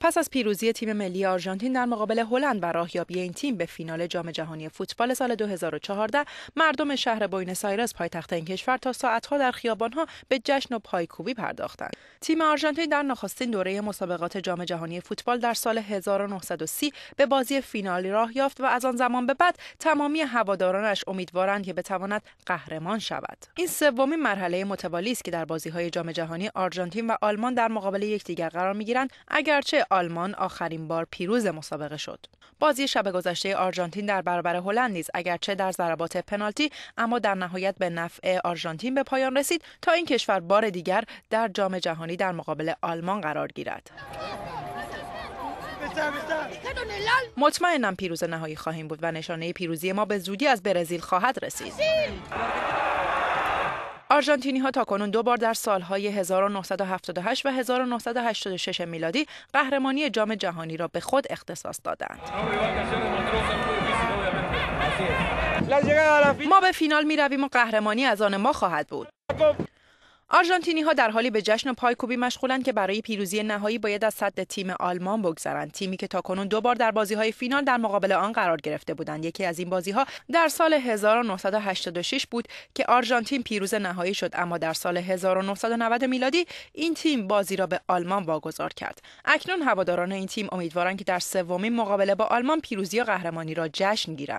پس از پیروزی تیم ملی آرژانتین در مقابل هلند و راهیابی این تیم به فینال جام جهانی فوتبال سال 2014 مردم شهر بوینس آیرس پایتخت این کشور تا ساعتها در خیابانها به جشن و پایکوبی پرداختند تیم آرژانتین در نخستین دوره مسابقات جام جهانی فوتبال در سال 1930 به بازی فینالی راه یافت و از آن زمان به بعد تمامی هوادارانش امیدوارند که بتواند قهرمان شود این سومین مرحله متوالی است که در بازی جام جهانی آرژانتین و آلمان در مقابل یکدیگر قرار می‌گیرند. اگرچه آلمان آخرین بار پیروز مسابقه شد. بازی شب گذشته آرژانتین در برابر هلند نیز اگرچه در ضربات پنالتی اما در نهایت به نفع آرژانتین به پایان رسید تا این کشور بار دیگر در جام جهانی در مقابل آلمان قرار گیرد. مطمئنم پیروز نهایی خواهیم بود و نشانه پیروزی ما به زودی از برزیل خواهد رسید. آرژانتینی ها تا کنون دو بار در سالهای 1978 و 1986 میلادی قهرمانی جام جهانی را به خود اختصاص دادند. ما به فینال می رویم و قهرمانی از آن ما خواهد بود. آرژانتینی ها در حالی به جشن و پایکوبی مشغولند که برای پیروزی نهایی باید از صد تیم آلمان بگذرند تیمی که تاکنون دو بار در بازی های فینال در مقابل آن قرار گرفته بودند یکی از این بازی ها در سال 1986 بود که آرژانتین پیروز نهایی شد اما در سال 1990 میلادی این تیم بازی را به آلمان واگذار کرد اکنون هواداران این تیم امیدوارند که در سومین مقابله با آلمان پیروزی و قهرمانی را جشن گیرند